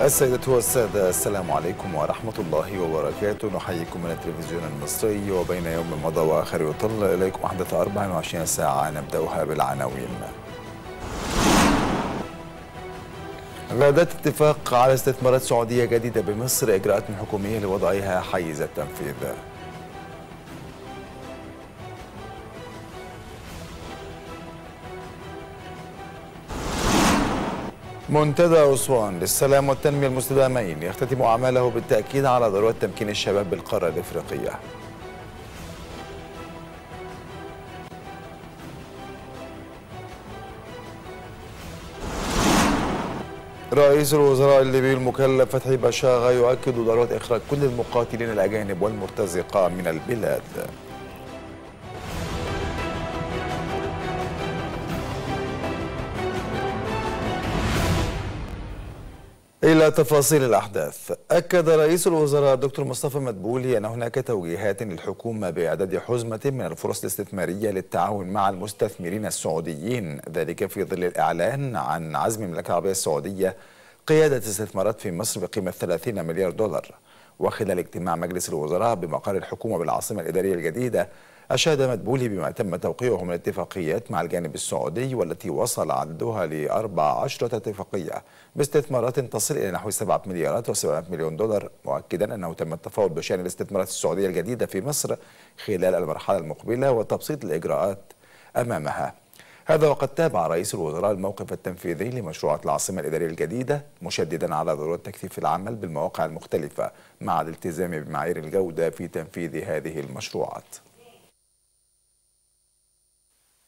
السيدة والسادة السلام عليكم ورحمة الله وبركاته نحييكم من التلفزيون المصري وبين يوم مضى وآخر يطل إليكم أحدث 24 ساعة نبدأها بالعناوين غادت اتفاق على استثمارات سعودية جديدة بمصر إجراءات حكومية لوضعها حيز التنفيذ منتدى أسوان للسلام والتنمية المستدامين يختتم أعماله بالتأكيد على ضرورة تمكين الشباب بالقارة الإفريقية رئيس الوزراء الليبي المكلف فتحي بشاغة يؤكد ضرورة إخراج كل المقاتلين الأجانب والمرتزقة من البلاد إلى تفاصيل الأحداث أكد رئيس الوزراء الدكتور مصطفى مدبولي أن هناك توجيهات للحكومة بإعداد حزمة من الفرص الاستثمارية للتعاون مع المستثمرين السعوديين ذلك في ظل الإعلان عن عزم المملكة العربية السعودية قيادة استثمارات في مصر بقيمة 30 مليار دولار وخلال اجتماع مجلس الوزراء بمقر الحكومة بالعاصمة الإدارية الجديدة أشاد مدبولي بما تم توقيعه من اتفاقيات مع الجانب السعودي والتي وصل عددها ل 14 اتفاقية باستثمارات تصل إلى نحو 7 مليارات و700 مليون دولار مؤكدا أنه تم التفاوض بشأن الاستثمارات السعودية الجديدة في مصر خلال المرحلة المقبلة وتبسيط الإجراءات أمامها هذا وقد تابع رئيس الوزراء الموقف التنفيذي لمشروعات العاصمة الإدارية الجديدة مشددا على ضرورة تكثيف العمل بالمواقع المختلفة مع الالتزام بمعايير الجودة في تنفيذ هذه المشروعات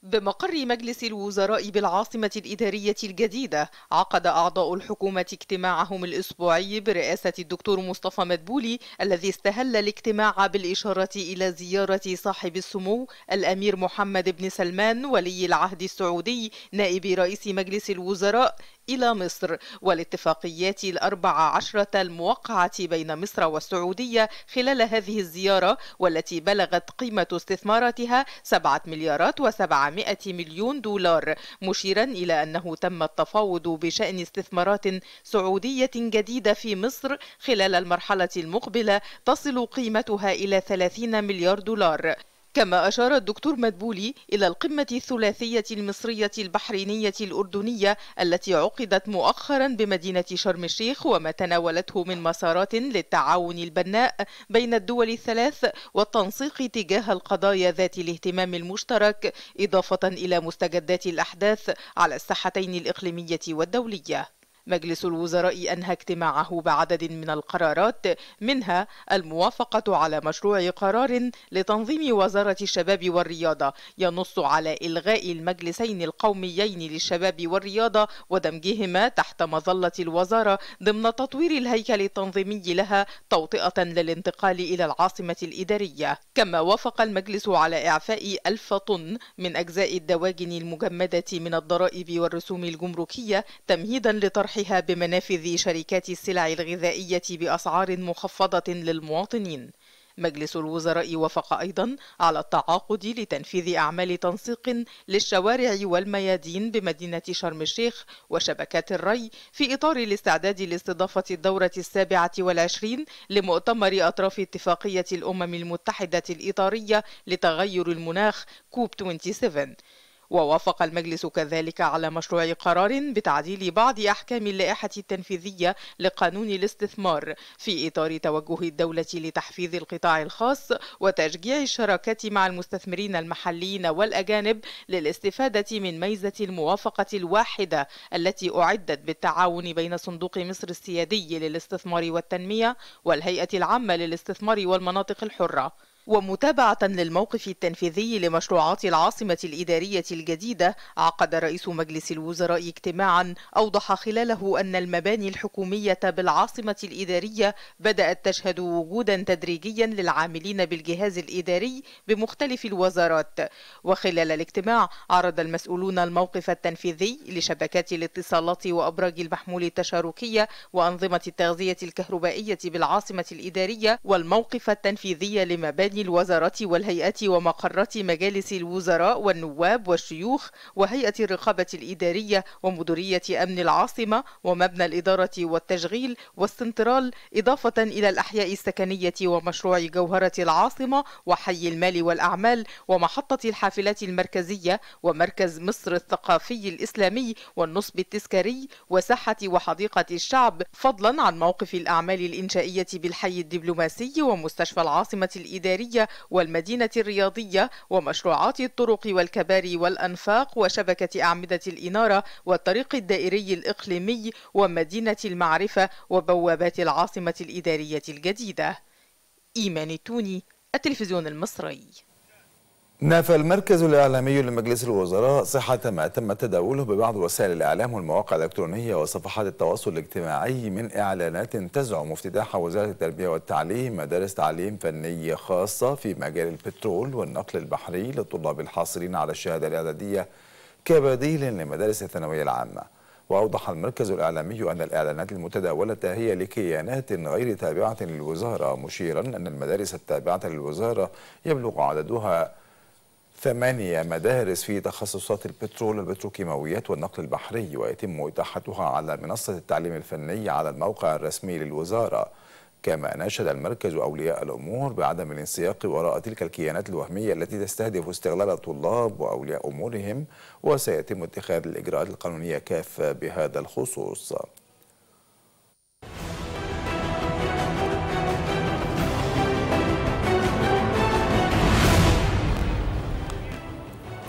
بمقر مجلس الوزراء بالعاصمة الإدارية الجديدة عقد أعضاء الحكومة اجتماعهم الأسبوعي برئاسة الدكتور مصطفى مدبولي الذي استهل الاجتماع بالإشارة إلى زيارة صاحب السمو الأمير محمد بن سلمان ولي العهد السعودي نائب رئيس مجلس الوزراء إلى مصر والاتفاقيات الأربع عشرة الموقعة بين مصر والسعودية خلال هذه الزيارة والتي بلغت قيمة استثماراتها 7 مليارات و700 مليون دولار مشيرا إلى أنه تم التفاوض بشأن استثمارات سعودية جديدة في مصر خلال المرحلة المقبلة تصل قيمتها إلى 30 مليار دولار كما أشار الدكتور مدبولي إلى القمة الثلاثية المصرية البحرينية الأردنية التي عقدت مؤخرا بمدينة شرم الشيخ وما تناولته من مسارات للتعاون البناء بين الدول الثلاث والتنسيق تجاه القضايا ذات الاهتمام المشترك إضافة إلى مستجدات الأحداث على الساحتين الإقليمية والدولية مجلس الوزراء أنهى اجتماعه بعدد من القرارات منها الموافقة على مشروع قرار لتنظيم وزارة الشباب والرياضة ينص على إلغاء المجلسين القوميين للشباب والرياضة ودمجهما تحت مظلة الوزارة ضمن تطوير الهيكل التنظيمي لها توطئة للانتقال إلى العاصمة الإدارية كما وافق المجلس على إعفاء ألف طن من أجزاء الدواجن المجمدة من الضرائب والرسوم الجمركية تمهيدا لطرح طرحها بمنافذ شركات السلع الغذائية بأسعار مخفضة للمواطنين مجلس الوزراء وافق أيضا على التعاقد لتنفيذ أعمال تنسيق للشوارع والميادين بمدينة شرم الشيخ وشبكات الري في إطار الاستعداد لاستضافة الدورة السابعة والعشرين لمؤتمر أطراف اتفاقية الأمم المتحدة الإطارية لتغير المناخ كوب 27 ووافق المجلس كذلك على مشروع قرار بتعديل بعض أحكام اللائحة التنفيذية لقانون الاستثمار في إطار توجه الدولة لتحفيز القطاع الخاص وتشجيع الشراكات مع المستثمرين المحليين والأجانب للاستفادة من ميزة الموافقة الواحدة التي أعدت بالتعاون بين صندوق مصر السيادي للاستثمار والتنمية والهيئة العامة للاستثمار والمناطق الحرة ومتابعة للموقف التنفيذي لمشروعات العاصمة الإدارية الجديدة عقد رئيس مجلس الوزراء اجتماعا أوضح خلاله أن المباني الحكومية بالعاصمة الإدارية بدأت تشهد وجودا تدريجيا للعاملين بالجهاز الإداري بمختلف الوزارات وخلال الاجتماع عرض المسؤولون الموقف التنفيذي لشبكات الاتصالات وأبراج المحمول التشاركية وأنظمة التغذية الكهربائية بالعاصمة الإدارية والموقف التنفيذي لمباني الوزارات والهيئات ومقرات مجالس الوزراء والنواب والشيوخ وهيئة الرقابة الإدارية ومديرية أمن العاصمة ومبنى الإدارة والتشغيل والسنترال إضافة إلى الأحياء السكنية ومشروع جوهرة العاصمة وحي المال والأعمال ومحطة الحافلات المركزية ومركز مصر الثقافي الإسلامي والنصب التذكاري وساحة وحديقة الشعب فضلا عن موقف الأعمال الإنشائية بالحي الدبلوماسي ومستشفى العاصمة الإدارية التجارية والمدينة الرياضية ومشروعات الطرق والكباري والأنفاق وشبكة أعمدة الإنارة والطريق الدائري الإقليمي ومدينة المعرفة وبوابات العاصمة الإدارية الجديدة إيمان التوني التلفزيون المصري نفى المركز الإعلامي لمجلس الوزراء صحة ما تم تداوله ببعض وسائل الإعلام والمواقع الإلكترونية وصفحات التواصل الاجتماعي من إعلانات تزعم افتتاح وزارة التربية والتعليم مدارس تعليم فنية خاصة في مجال البترول والنقل البحري للطلاب الحاصلين على الشهادة الإعدادية كبديل لمدارس الثانوية العامة وأوضح المركز الإعلامي أن الإعلانات المتداولة هي لكيانات غير تابعة للوزارة مشيرا أن المدارس التابعة للوزارة يبلغ عددها ثمانية مدارس في تخصصات البترول والبتروكيماويات والنقل البحري ويتم إتاحتها على منصة التعليم الفني على الموقع الرسمي للوزارة كما ناشد المركز أولياء الأمور بعدم الانسياق وراء تلك الكيانات الوهمية التي تستهدف استغلال الطلاب وأولياء أمورهم وسيتم اتخاذ الإجراءات القانونية كافة بهذا الخصوص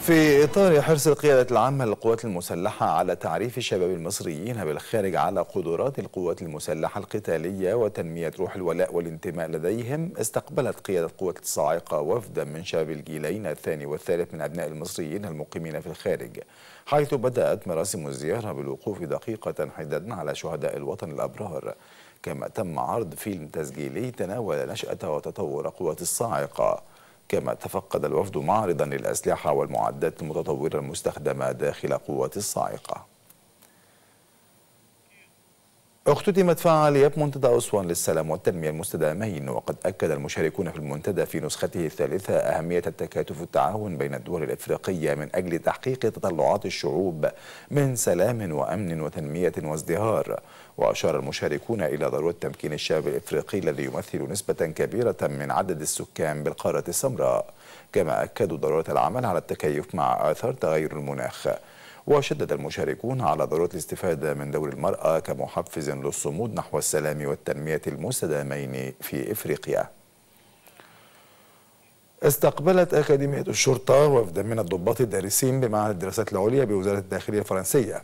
في إطار حرص القيادة العامة للقوات المسلحة على تعريف الشباب المصريين بالخارج على قدرات القوات المسلحة القتالية وتنمية روح الولاء والانتماء لديهم استقبلت قيادة قوة الصاعقة وفدا من شباب الجيلين الثاني والثالث من أبناء المصريين المقيمين في الخارج حيث بدأت مراسم الزيارة بالوقوف دقيقة حدادا على شهداء الوطن الأبرار كما تم عرض فيلم تسجيلي تناول نشأة وتطور قوات الصاعقة كما تفقد الوفد معرضا للأسلحة والمعدات المتطورة المستخدمة داخل قوات الصاعقة اختتمت فعاليات منتدى أسوان للسلام والتنمية المستدامين وقد أكد المشاركون في المنتدى في نسخته الثالثة أهمية التكاتف والتعاون بين الدول الإفريقية من أجل تحقيق تطلعات الشعوب من سلام وأمن وتنمية وازدهار وأشار المشاركون إلى ضرورة تمكين الشعب الإفريقي الذي يمثل نسبة كبيرة من عدد السكان بالقارة السمراء كما أكدوا ضرورة العمل على التكيف مع آثار تغير المناخ وشدد المشاركون على ضرورة الاستفادة من دور المرأة كمحفز للصمود نحو السلام والتنمية المستدامين في إفريقيا استقبلت أكاديمية الشرطة وفدا من الضباط الدارسين بمعهد الدراسات العليا بوزارة الداخلية الفرنسية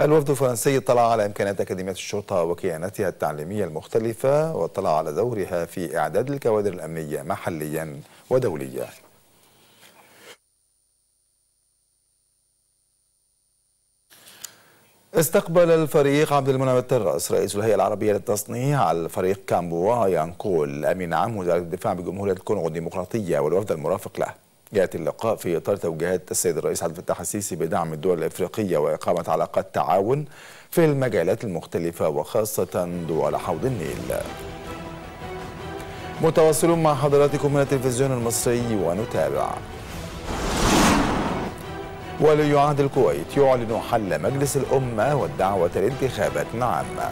الوفد الفرنسي اطلع على إمكانات أكاديمية الشرطة وكياناتها التعليمية المختلفة واطلع على دورها في إعداد الكوادر الأمنية محليا ودوليا استقبل الفريق عبد المنعم التراس رئيس الهيئة العربية للتصنيع الفريق كامبوا ينقول أمين عام وزارة الدفاع بجمهورية الكونغو الديمقراطية والوفد المرافق له يأتي اللقاء في إطار توجيهات السيد الرئيس عبد الفتاح السيسي بدعم الدول الإفريقية وإقامة علاقات تعاون في المجالات المختلفة وخاصة دول حوض النيل متواصلون مع حضراتكم من التلفزيون المصري ونتابع ولي عهد الكويت يعلن حل مجلس الأمة والدعوة لانتخابات عامة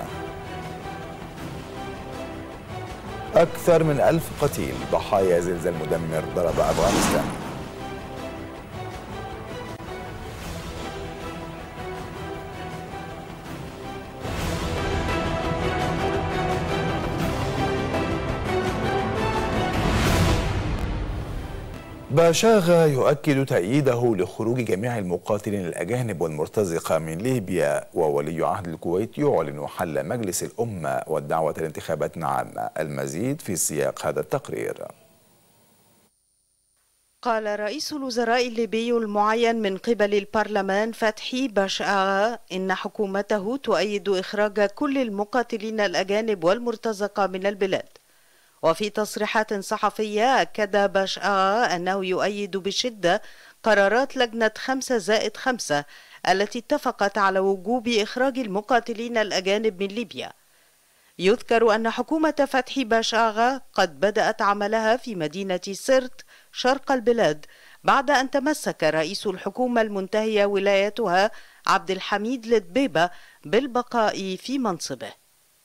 أكثر من ألف قتيل ضحايا زلزال مدمر ضرب أفغانستان باشاغا يؤكد تأييده لخروج جميع المقاتلين الأجانب والمرتزقة من ليبيا وولي عهد الكويت يعلن حل مجلس الأمة والدعوة لانتخابات عامة المزيد في سياق هذا التقرير قال رئيس الوزراء الليبي المعين من قبل البرلمان فتحي بشأغا إن حكومته تؤيد إخراج كل المقاتلين الأجانب والمرتزقة من البلاد وفي تصريحات صحفية أكد باشآ أنه يؤيد بشدة قرارات لجنة 5 زائد 5 التي اتفقت على وجوب إخراج المقاتلين الأجانب من ليبيا يذكر أن حكومة فتحي باشاغا قد بدأت عملها في مدينة سرت شرق البلاد بعد أن تمسك رئيس الحكومة المنتهية ولايتها عبد الحميد لدبيبة بالبقاء في منصبه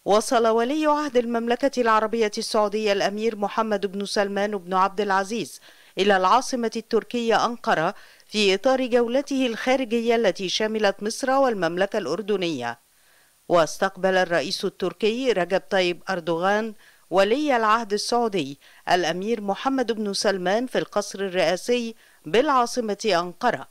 وصل ولي عهد المملكة العربية السعودية الأمير محمد بن سلمان بن عبد العزيز إلى العاصمة التركية أنقرة في إطار جولته الخارجية التي شملت مصر والمملكة الأردنية واستقبل الرئيس التركي رجب طيب أردوغان ولي العهد السعودي الأمير محمد بن سلمان في القصر الرئاسي بالعاصمة أنقرة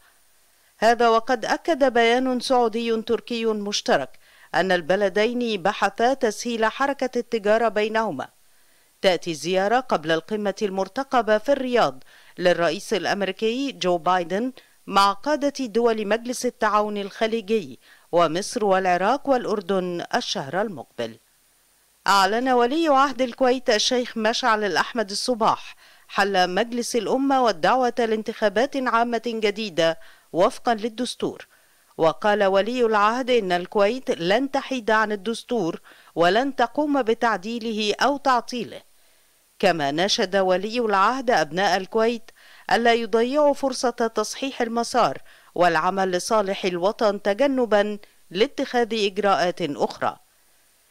هذا وقد أكد بيان سعودي تركي مشترك أن البلدين بحثا تسهيل حركة التجارة بينهما تأتي الزيارة قبل القمة المرتقبة في الرياض للرئيس الأمريكي جو بايدن مع قادة دول مجلس التعاون الخليجي ومصر والعراق والأردن الشهر المقبل أعلن ولي عهد الكويت الشيخ مشعل الأحمد الصباح حل مجلس الأمة والدعوة لانتخابات عامة جديدة وفقا للدستور وقال ولي العهد إن الكويت لن تحيد عن الدستور ولن تقوم بتعديله أو تعطيله كما نشد ولي العهد أبناء الكويت ألا يضيعوا فرصة تصحيح المسار والعمل لصالح الوطن تجنبا لاتخاذ إجراءات أخرى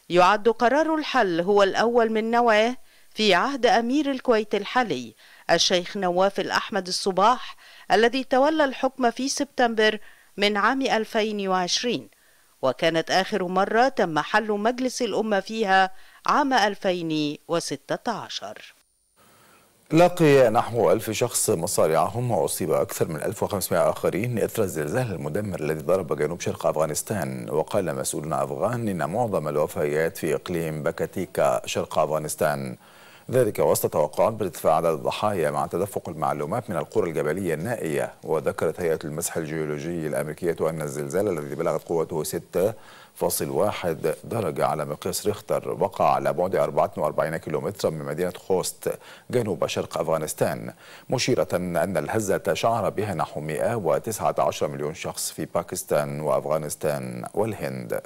يعد قرار الحل هو الأول من نوعه في عهد أمير الكويت الحالي الشيخ نواف الأحمد الصباح الذي تولى الحكم في سبتمبر من عام 2020 وكانت آخر مرة تم حل مجلس الأمة فيها عام 2016 لقي نحو ألف شخص مصارعهم وأصيب أكثر من 1500 آخرين إثر الزلزال المدمر الذي ضرب جنوب شرق أفغانستان وقال مسؤول أفغان إن معظم الوفيات في إقليم بكتيكا شرق أفغانستان ذلك وسط توقعات بارتفاع عدد الضحايا مع تدفق المعلومات من القرى الجبلية النائية وذكرت هيئة المسح الجيولوجي الأمريكية أن الزلزال الذي بلغت قوته 6.1 درجة على مقياس ريختر وقع على بعد 44 كيلومترا من مدينة خوست جنوب شرق أفغانستان مشيرة أن الهزة شعر بها نحو 119 مليون شخص في باكستان وأفغانستان والهند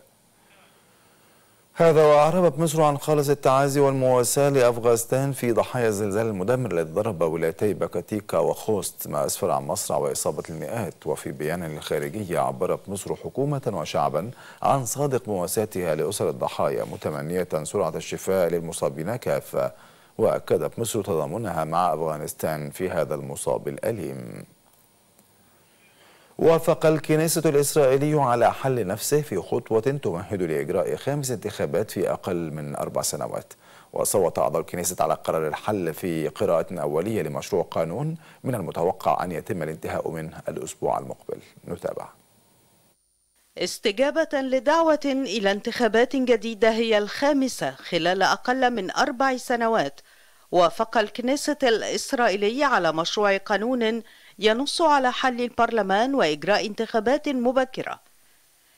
هذا وأعربت مصر عن خالص التعازي والمواساة لأفغانستان في ضحايا الزلزال المدمر الذي ضرب ولايتي باكاتيكا وخوست ما أسفر عن مصر وإصابة المئات وفي بيان للخارجية عبرت مصر حكومة وشعبا عن صادق مواساتها لأسر الضحايا متمنية سرعة الشفاء للمصابين كافة وأكدت مصر تضامنها مع أفغانستان في هذا المصاب الأليم وافق الكنيسة الإسرائيلي على حل نفسه في خطوة تمهد لإجراء خمس انتخابات في أقل من أربع سنوات وصوت أعضاء الكنيسة على قرار الحل في قراءة أولية لمشروع قانون من المتوقع أن يتم الانتهاء منه الأسبوع المقبل نتابع استجابة لدعوة إلى انتخابات جديدة هي الخامسة خلال أقل من أربع سنوات وافق الكنيسة الإسرائيلية على مشروع قانون ينص على حل البرلمان وإجراء انتخابات مبكرة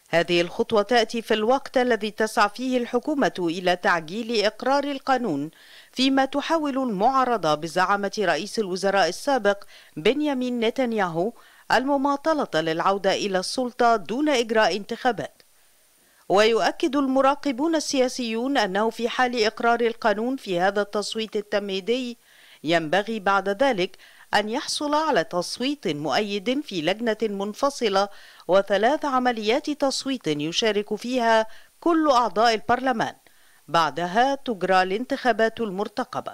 هذه الخطوة تأتي في الوقت الذي تسعى فيه الحكومة إلى تعجيل إقرار القانون فيما تحاول المعارضة بزعامة رئيس الوزراء السابق بنيامين نتنياهو المماطلة للعودة إلى السلطة دون إجراء انتخابات ويؤكد المراقبون السياسيون أنه في حال إقرار القانون في هذا التصويت التمهيدي ينبغي بعد ذلك أن يحصل على تصويت مؤيد في لجنة منفصلة وثلاث عمليات تصويت يشارك فيها كل أعضاء البرلمان بعدها تجرى الانتخابات المرتقبة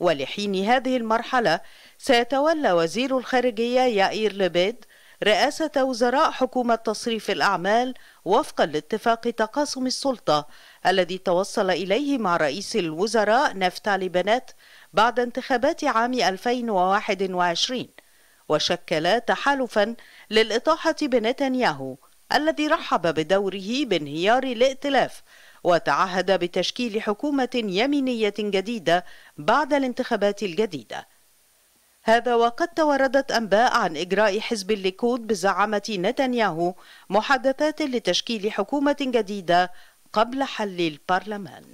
ولحين هذه المرحلة سيتولى وزير الخارجية يائير لبيد رئاسة وزراء حكومة تصريف الأعمال وفقا لاتفاق تقاسم السلطة الذي توصل إليه مع رئيس الوزراء نفتالي بنات بعد انتخابات عام 2021 وشكل تحالفا للإطاحة بنتنياهو الذي رحب بدوره بانهيار الائتلاف وتعهد بتشكيل حكومة يمينية جديدة بعد الانتخابات الجديدة هذا وقد توردت أنباء عن إجراء حزب الليكود بزعامة نتنياهو محادثات لتشكيل حكومة جديدة قبل حل البرلمان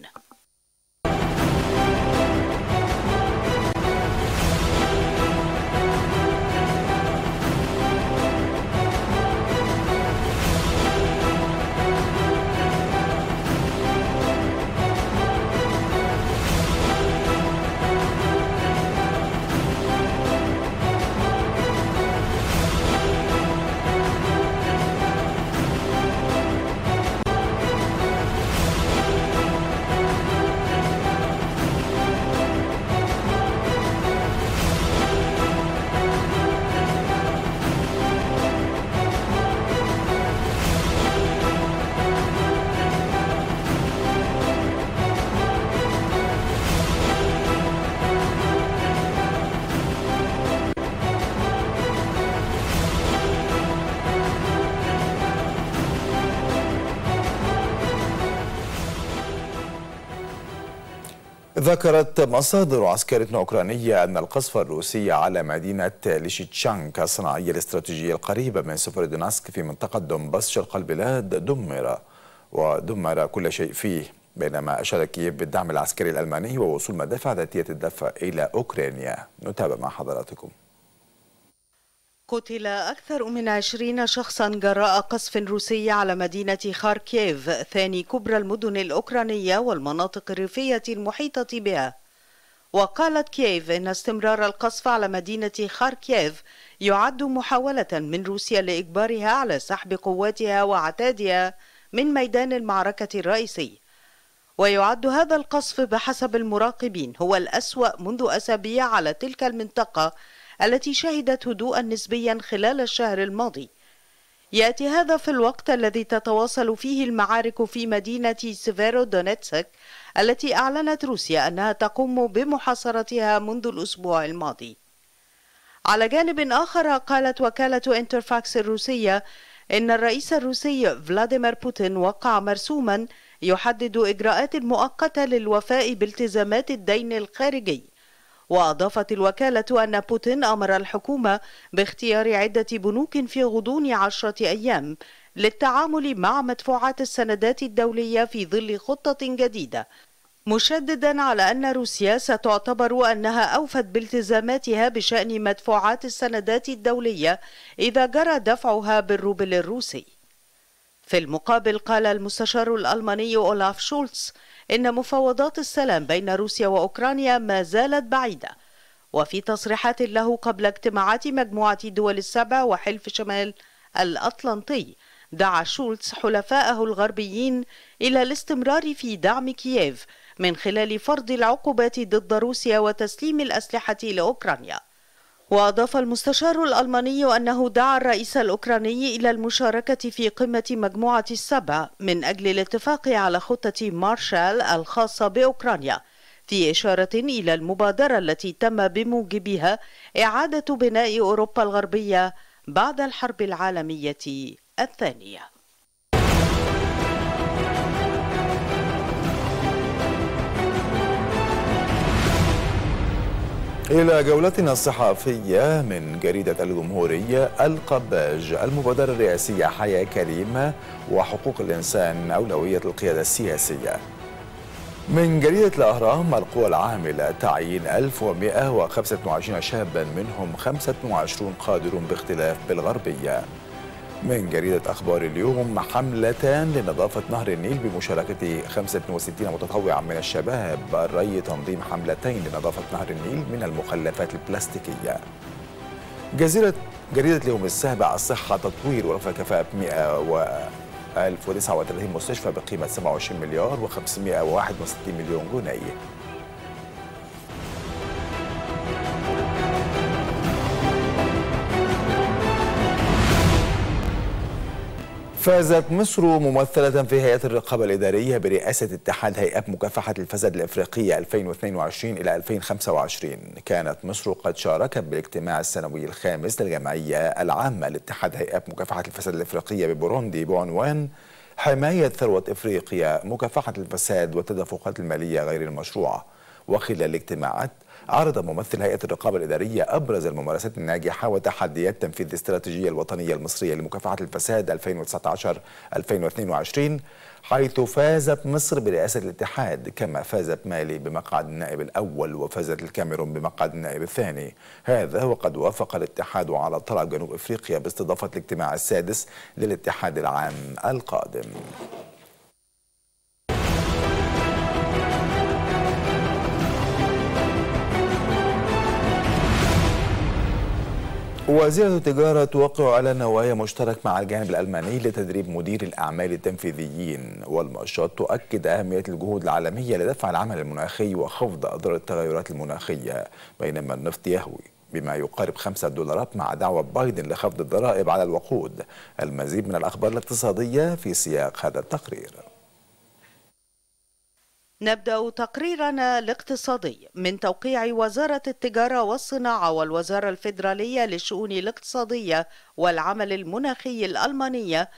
ذكرت مصادر عسكرية أوكرانية أن القصف الروسي على مدينة ليشيتشانك الصناعية الاستراتيجية القريبة من دوناسك في منطقة دونباس شرق البلاد دمر ودمر كل شيء فيه بينما أشار كييف بالدعم العسكري الألماني ووصول مدافع ذاتية الدفع إلى أوكرانيا نتابع مع حضراتكم قتل أكثر من عشرين شخصا جراء قصف روسي على مدينة خاركيف ثاني كبرى المدن الأوكرانية والمناطق الريفية المحيطة بها وقالت كييف إن استمرار القصف على مدينة خاركيف يعد محاولة من روسيا لإجبارها على سحب قواتها وعتادها من ميدان المعركة الرئيسي ويعد هذا القصف بحسب المراقبين هو الأسوأ منذ أسابيع على تلك المنطقة التي شهدت هدوءا نسبيا خلال الشهر الماضي يأتي هذا في الوقت الذي تتواصل فيه المعارك في مدينة سيفيرو دونيتسك التي أعلنت روسيا أنها تقوم بمحاصرتها منذ الأسبوع الماضي على جانب آخر قالت وكالة انترفاكس الروسية إن الرئيس الروسي فلاديمير بوتين وقع مرسوما يحدد إجراءات مؤقتة للوفاء بالتزامات الدين الخارجي وأضافت الوكالة أن بوتين أمر الحكومة باختيار عدة بنوك في غضون عشرة أيام للتعامل مع مدفوعات السندات الدولية في ظل خطة جديدة مشددا على أن روسيا ستعتبر أنها أوفت بالتزاماتها بشأن مدفوعات السندات الدولية إذا جرى دفعها بالروبل الروسي في المقابل قال المستشار الألماني أولاف شولتز إن مفاوضات السلام بين روسيا وأوكرانيا ما زالت بعيدة وفي تصريحات له قبل اجتماعات مجموعة الدول السبع وحلف شمال الأطلنطي دعا شولتز حلفائه الغربيين إلى الاستمرار في دعم كييف من خلال فرض العقوبات ضد روسيا وتسليم الأسلحة لأوكرانيا وأضاف المستشار الألماني أنه دعا الرئيس الأوكراني إلى المشاركة في قمة مجموعة السبع من أجل الاتفاق على خطة مارشال الخاصة بأوكرانيا في إشارة إلى المبادرة التي تم بموجبها إعادة بناء أوروبا الغربية بعد الحرب العالمية الثانية إلى جولتنا الصحافية من جريدة الجمهورية القباج المبادرة الرئاسية حياة كريمة وحقوق الإنسان أولوية القيادة السياسية من جريدة الأهرام القوى العاملة تعيين 1125 شابا منهم 25 قادرون باختلاف بالغربية من جريدة أخبار اليوم حملتان لنظافة نهر النيل بمشاركة 65 متطوعا من الشباب الري تنظيم حملتين لنظافة نهر النيل من المخلفات البلاستيكية جزيرة جريدة اليوم السابع الصحة تطوير ورفع كفاءة 100 و 1039 مستشفى بقيمة 27 مليار و 561 مليون جنيه فازت مصر ممثلة في هيئة الرقابة الإدارية برئاسة اتحاد هيئات مكافحة الفساد الإفريقية 2022 إلى 2025 كانت مصر قد شاركت بالاجتماع السنوي الخامس للجمعية العامة لاتحاد هيئات مكافحة الفساد الإفريقية ببوروندي بعنوان حماية ثروة إفريقيا مكافحة الفساد والتدفقات المالية غير المشروعة وخلال الاجتماعات عرض ممثل هيئة الرقابة الإدارية أبرز الممارسات الناجحة وتحديات تنفيذ الاستراتيجية الوطنية المصرية لمكافحة الفساد 2019-2022 حيث فازت مصر برئاسة الاتحاد كما فازت مالي بمقعد النائب الأول وفازت الكاميرون بمقعد النائب الثاني هذا وقد وافق الاتحاد على طلب جنوب إفريقيا باستضافة الاجتماع السادس للاتحاد العام القادم وزيرة التجارة توقع على نوايا مشترك مع الجانب الألماني لتدريب مدير الأعمال التنفيذيين والمؤشرات تؤكد أهمية الجهود العالمية لدفع العمل المناخي وخفض أضرار التغيرات المناخية بينما النفط يهوي بما يقارب 5 دولارات مع دعوة بايدن لخفض الضرائب على الوقود المزيد من الأخبار الاقتصادية في سياق هذا التقرير نبدأ تقريرنا الاقتصادي من توقيع وزارة التجارة والصناعة والوزارة الفيدرالية للشؤون الاقتصادية والعمل المناخي الألمانية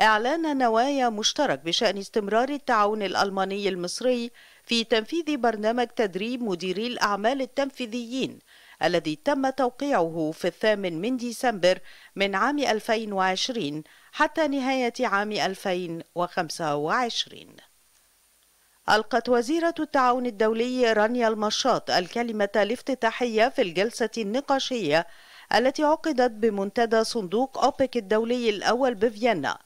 إعلان نوايا مشترك بشأن استمرار التعاون الألماني المصري في تنفيذ برنامج تدريب مديري الأعمال التنفيذيين الذي تم توقيعه في الثامن من ديسمبر من عام 2020 حتى نهاية عام 2025 ألقت وزيرة التعاون الدولي رانيا المشاط الكلمة الافتتاحية في الجلسة النقاشية التي عقدت بمنتدى صندوق أوبك الدولي الأول بفيينا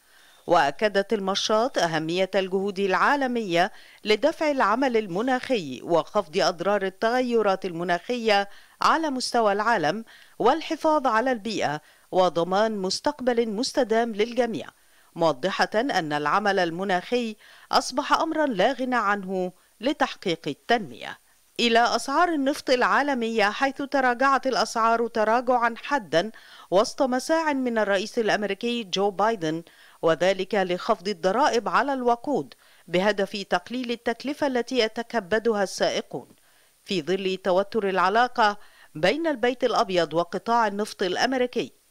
وأكدت المشاط أهمية الجهود العالمية لدفع العمل المناخي وخفض أضرار التغيرات المناخية على مستوى العالم والحفاظ على البيئة وضمان مستقبل مستدام للجميع موضحة أن العمل المناخي أصبح أمرا لا غنى عنه لتحقيق التنمية إلى أسعار النفط العالمية حيث تراجعت الأسعار تراجعا حدا وسط مساع من الرئيس الأمريكي جو بايدن وذلك لخفض الضرائب على الوقود بهدف تقليل التكلفة التي يتكبدها السائقون في ظل توتر العلاقة بين البيت الأبيض وقطاع النفط الأمريكي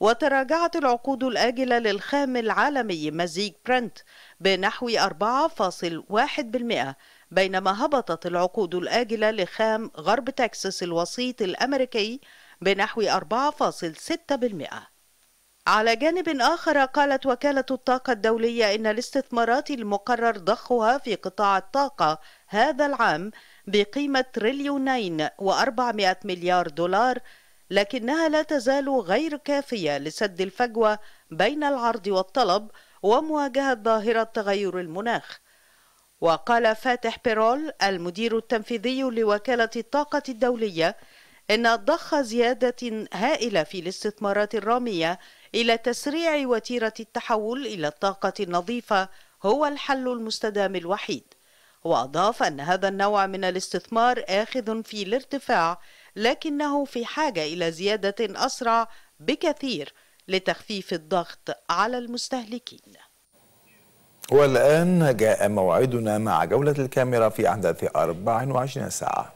وتراجعت العقود الآجلة للخام العالمي مزيج برنت بنحو 4.1% بينما هبطت العقود الآجلة لخام غرب تكساس الوسيط الأمريكي بنحو 4.6%. على جانب آخر قالت وكالة الطاقة الدولية إن الاستثمارات المقرر ضخها في قطاع الطاقة هذا العام بقيمة تريليونين وأربعمائة مليار دولار لكنها لا تزال غير كافية لسد الفجوة بين العرض والطلب ومواجهة ظاهرة تغير المناخ وقال فاتح بيرول المدير التنفيذي لوكالة الطاقة الدولية إن ضخ زيادة هائلة في الاستثمارات الرامية إلى تسريع وتيرة التحول إلى الطاقة النظيفة هو الحل المستدام الوحيد وأضاف أن هذا النوع من الاستثمار آخذ في الارتفاع لكنه في حاجة إلى زيادة أسرع بكثير لتخفيف الضغط على المستهلكين والآن جاء موعدنا مع جولة الكاميرا في أحداث 24 ساعة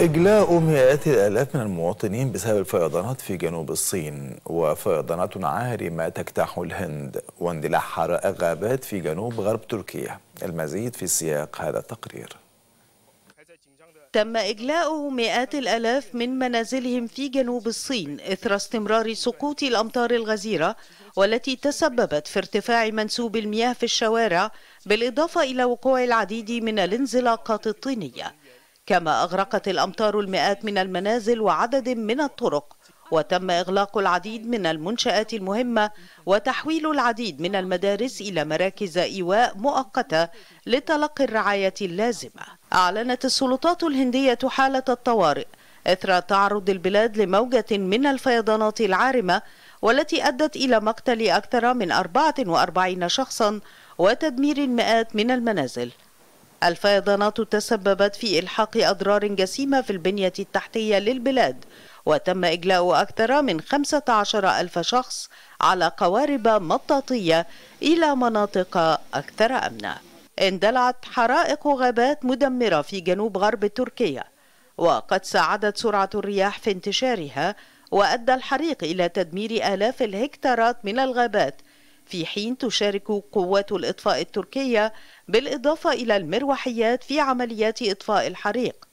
إجلاء مئات الآلاف من المواطنين بسبب الفيضانات في جنوب الصين وفيضانات عارمة تجتاح الهند واندلاع حرائق غابات في جنوب غرب تركيا المزيد في سياق هذا التقرير تم إجلاء مئات الألاف من منازلهم في جنوب الصين إثر استمرار سقوط الأمطار الغزيرة والتي تسببت في ارتفاع منسوب المياه في الشوارع بالإضافة إلى وقوع العديد من الانزلاقات الطينية كما أغرقت الأمطار المئات من المنازل وعدد من الطرق وتم إغلاق العديد من المنشآت المهمة وتحويل العديد من المدارس إلى مراكز إيواء مؤقتة لتلقي الرعاية اللازمة أعلنت السلطات الهندية حالة الطوارئ إثر تعرض البلاد لموجة من الفيضانات العارمة والتي أدت إلى مقتل أكثر من 44 شخصا وتدمير المئات من المنازل الفيضانات تسببت في إلحاق أضرار جسيمة في البنية التحتية للبلاد وتم إجلاء أكثر من 15 ألف شخص على قوارب مطاطية إلى مناطق أكثر أمنا اندلعت حرائق غابات مدمرة في جنوب غرب تركيا وقد ساعدت سرعة الرياح في انتشارها وأدى الحريق إلى تدمير آلاف الهكتارات من الغابات في حين تشارك قوات الإطفاء التركية بالإضافة إلى المروحيات في عمليات إطفاء الحريق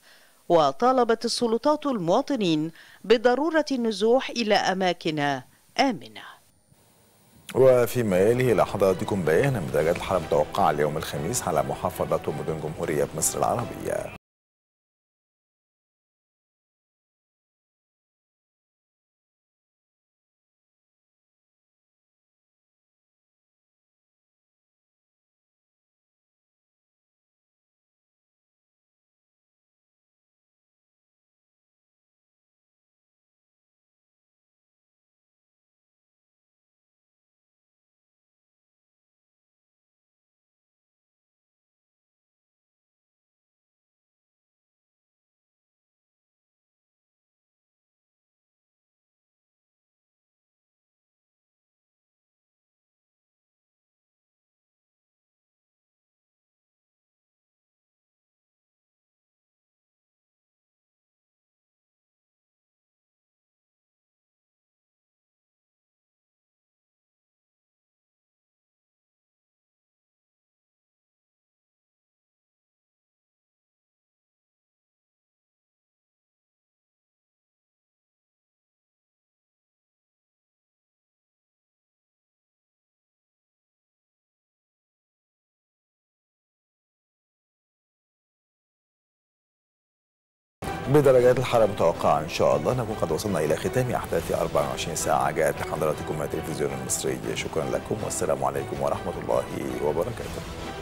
وطالبت السلطات المواطنين بضرورة النزوح إلى أماكن آمنة وفيما يلي لحضراتكم بيان مدرجات الحرب المتوقعة اليوم الخميس على محافظة ومدن جمهورية مصر العربية بدرجات الحرارة المتوقعة إن شاء الله نكون قد وصلنا إلى ختام أحداث 24 ساعة جاءت لحضراتكم من التلفزيون المصري شكرا لكم والسلام عليكم ورحمة الله وبركاته